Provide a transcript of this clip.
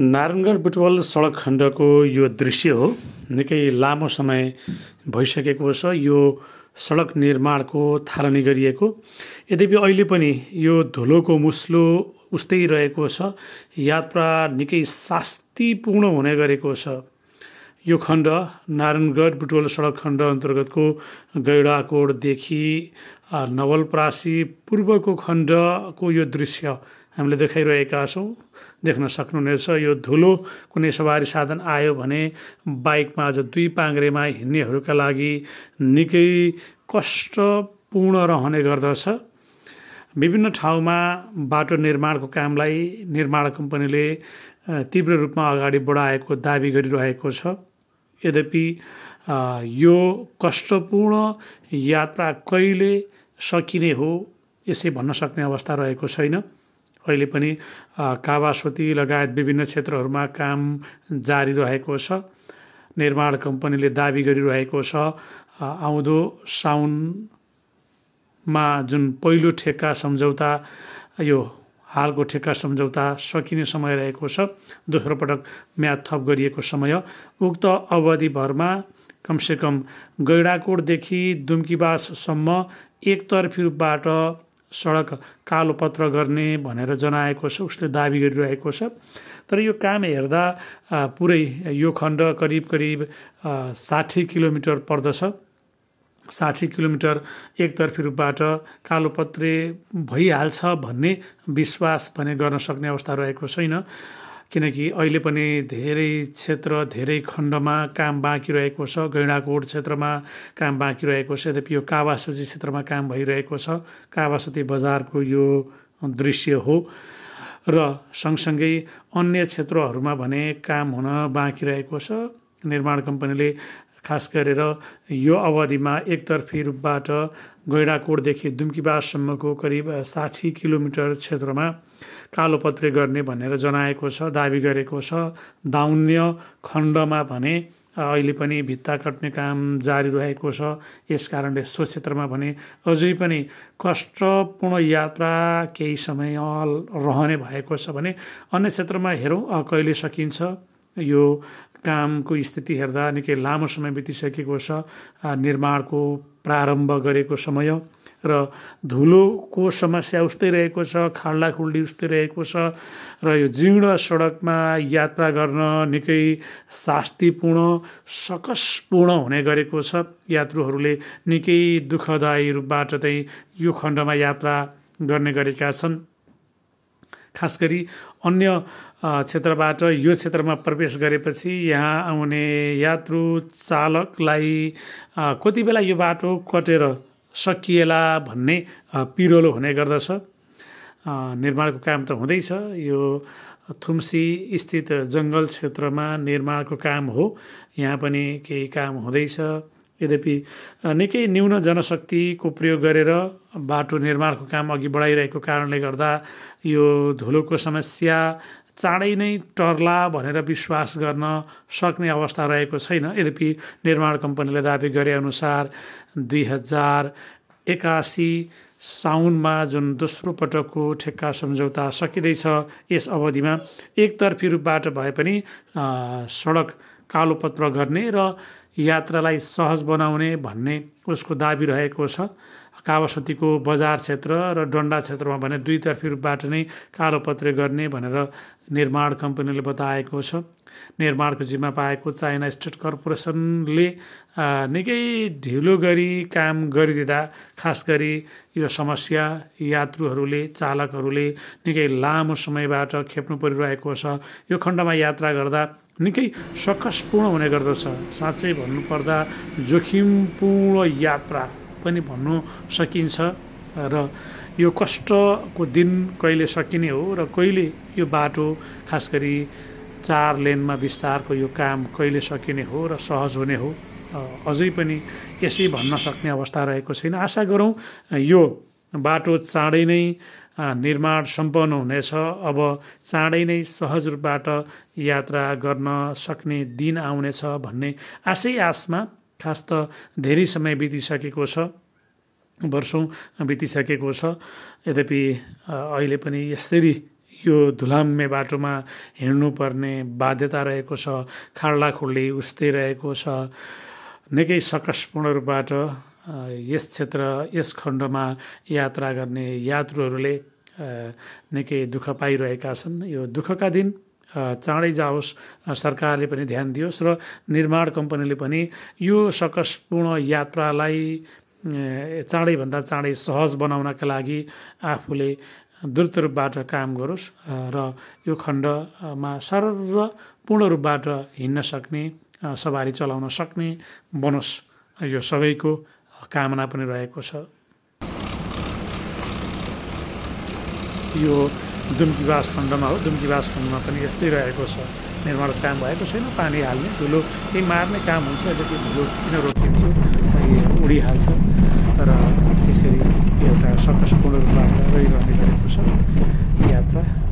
नारायणगढ बुटवल सडक खण्डको यो दृश्य हो निकै लामो समय भइसकेको छ यो सडक निर्माणको थालनी गरिएको यद्यपि अहिले पनि यो धुलोको मुस्लो उस्तै रहेको छ यात्रा निकै शास्तिपूर्ण हुने गरेको छ यो खण्ड नारायणगढ बुटवल सडक खण्ड अन्तर्गतको गैडाकोटदेखि नवलप्रासी पूर्वको खण्डको यो दृश्य हामीले देखाइरहेका छौँ देख्न सक्नुहुनेछ यो धुलो कुनै सवारी साधन आयो भने बाइकमा आज दुई पाङ्ग्रेमा हिँड्नेहरूका लागि निकै कष्टपूर्ण रहने गर्दछ विभिन्न ठाउँमा बाटो निर्माणको कामलाई निर्माण कम्पनीले तीव्र रूपमा अगाडि बढाएको दावी गरिरहेको छ यद्यपि यो कष्टपूर्ण यात्रा कहिले सकिने हो यसै भन्न सक्ने अवस्था रहेको छैन अहिले पनि कावासोती लगायत विभिन्न क्षेत्रहरूमा काम जारी रहेको छ निर्माण कम्पनीले दावी गरिरहेको छ आउँदो साउनमा जुन पहिलो ठेक्का सम्झौता यो हालको ठेक्का सम्झौता सकिने समय रहेको छ दोस्रो पटक म्याद थप गरिएको समय उक्त अवधिभरमा कमसेकम गैडाकोटदेखि दुम्कीवाससम्म एकतर्फीबाट सडक कालो पत्र गर्ने भनेर जनाएको छ उसले दावी गरिरहेको छ तर यो काम हेर्दा पुरै यो खण्ड करिब करिब साठी किलोमिटर पर्दछ साठी किलोमिटर एकतर्फी रूपबाट कालोपत्रे भइहाल्छ भन्ने विश्वास भने गर्न सक्ने अवस्था रहेको छैन किनकि अहिले पनि धेरै क्षेत्र धेरै खण्डमा काम बाँकी रहेको छ गैँडाकोट क्षेत्रमा काम बाँकी रहेको छ यद्यपि यो कावासुती क्षेत्रमा काम भइरहेको छ कावासुती बजारको यो दृश्य हो र सँगसँगै अन्य क्षेत्रहरूमा भने काम हुन बाँकी रहेको छ निर्माण कम्पनीले खास गरेर यो अवधिमा एकतर्फी रूपबाट गैँडाकोटदेखि दुम्कीबासम्मको करिब साठी किलोमिटर क्षेत्रमा कालोपत्रे गर्ने भनेर जनाएको छ दावी गरेको छ दाउन्य खण्डमा भने अहिले पनि भित्ता कट्ने काम जारी रहेको छ यस कारणले सो क्षेत्रमा भने अझै पनि कष्टपूर्ण यात्रा केही समय रहने भएको छ भने अन्य क्षेत्रमा हेरौँ कहिले सकिन्छ यो कामको स्थिति हेर्दा निकै लामो समय बितिसकेको छ निर्माणको प्रारम्भ गरेको समय र धुलोको समस्या उस्तै रहेको छ खाल्डाखुल्डी उस्तै रहेको छ र यो जीर्ण सडकमा यात्रा गर्न निकै शास्तिपूर्ण सकसपूर्ण हुने गरेको छ यात्रुहरूले निकै दुःखदायी रूपबाट चाहिँ यो खण्डमा यात्रा गर्ने गरेका छन् खास गरी अन्य क्षेत्रबाट यो क्षेत्रमा प्रवेश गरेपछि यहाँ आउने यात्रु चालकलाई बेला यो बाटो कटेर सकिएला भन्ने पिरोलो हुने गर्दछ निर्माणको काम त हुँदैछ यो थुम्सी स्थित जङ्गल क्षेत्रमा निर्माणको काम हो यहाँ पनि केही काम हुँदैछ यद्यपि निकै न्यून जनशक्तिको प्रयोग गरेर बाटो निर्माणको काम अघि बढाइरहेको कारणले गर्दा यो धुलोको समस्या चाँडै नै टर्ला भनेर विश्वास गर्न सक्ने अवस्था रहेको छैन यद्यपि निर्माण कम्पनीले दावी गरेअनुसार दुई हजार एकासी साउनमा जुन दोस्रो पटकको ठेक्का सम्झौता सकिँदैछ यस अवधिमा एकतर्फी रूपबाट भए पनि सडक कालोपत्र गर्ने र यात्रालाई सहज बनाउने भन्ने उसको दाबी रहेको छ कावासतीको बजार क्षेत्र र डन्डा क्षेत्रमा भने दुईतर्फीबाट नै कालोपत्रे गर्ने भनेर निर्माण कम्पनीले बताएको छ निर्माणको जिम्मा पाएको चाइना स्टेट कर्पोरेसनले निकै ढिलो गरी काम गरिदिँदा खास गरी यो समस्या यात्रुहरूले चालकहरूले निकै लामो समयबाट खेप्नु परिरहेको छ यो खण्डमा यात्रा गर्दा निकै सकसपूर्ण हुने गर्दछ साँच्चै भन्नुपर्दा जोखिमपूर्ण यात्रा पनि भन्नु सकिन्छ र यो कष्टको दिन कहिले सकिने हो र कहिले यो बाटो खास गरी चार लेनमा विस्तारको यो काम कहिले सकिने हो र सहज हुने हो अझै पनि यसै भन्न सक्ने अवस्था रहेको छैन आशा गरौँ यो बाटो चाँडै नै निर्माण सम्पन्न हुनेछ अब चाँडै नै सहज रूपबाट यात्रा गर्न सक्ने दिन आउनेछ भन्ने आशै आशमा खास त धेरै समय बितिसकेको छ वर्षौँ बितिसकेको छ यद्यपि अहिले पनि यसरी यो धुलाम्मे बाटोमा हिँड्नुपर्ने बाध्यता रहेको छ खाल्डाखुल्डी उस्तै रहेको छ निकै सकसपूर्ण रूपबाट यस क्षेत्र यस खण्डमा यात्रा गर्ने यात्रुहरूले निकै दुःख पाइरहेका छन् यो दुःखका दिन चाँडै जाओस् सरकारले पनि ध्यान दियोस् र निर्माण कम्पनीले पनि यो सकसपूर्ण यात्रालाई चाँडैभन्दा चाँडै सहज बनाउनका लागि आफूले द्रुत रूपबाट काम गरोस् र यो खण्डमा सरल र पूर्ण रूपबाट हिँड्न सक्ने सवारी चलाउन सक्ने बनोस् यो सबैको कामना पनि रहेको छ यो दुम्कीवास खण्डमा हो दुम्कीवास खण्डमा पनि यस्तै रहेको छ निर्माण काम भएको छैन पानी हाल्ने धुलो केही मार्ने काम हुन्छ यदि धुलो किन रोकिन्छ उडिहाल्छ तर यसरी एउटा सकसपूर्ण रूपमा रहिरहने गरेको छ यात्रा